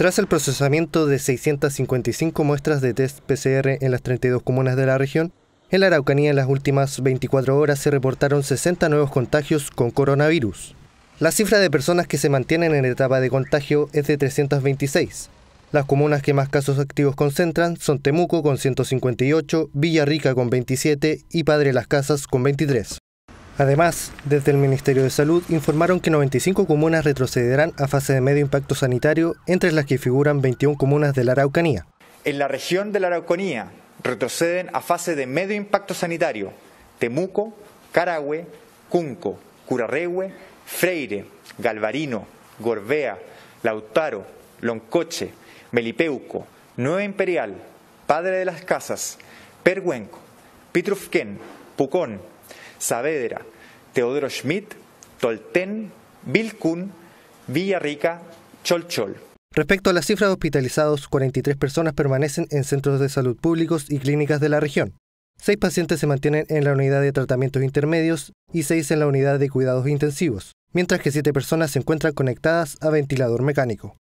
Tras el procesamiento de 655 muestras de test PCR en las 32 comunas de la región, en la Araucanía en las últimas 24 horas se reportaron 60 nuevos contagios con coronavirus. La cifra de personas que se mantienen en etapa de contagio es de 326. Las comunas que más casos activos concentran son Temuco con 158, Villarrica con 27 y Padre Las Casas con 23. Además, desde el Ministerio de Salud informaron que 95 comunas retrocederán a fase de medio impacto sanitario, entre las que figuran 21 comunas de la Araucanía. En la región de la Araucanía retroceden a fase de medio impacto sanitario Temuco, Carahue, Cunco, Curarrehue, Freire, Galvarino, Gorbea, Lautaro, Loncoche, Melipeuco, Nueva Imperial, Padre de las Casas, Perhuenco, Pitrufquén, Pucón, Saavedra, Teodoro Schmidt, Tolten, Kuhn Villarrica, Cholchol. Respecto a las cifras de hospitalizados, 43 personas permanecen en centros de salud públicos y clínicas de la región. Seis pacientes se mantienen en la unidad de tratamientos intermedios y seis en la unidad de cuidados intensivos, mientras que siete personas se encuentran conectadas a ventilador mecánico.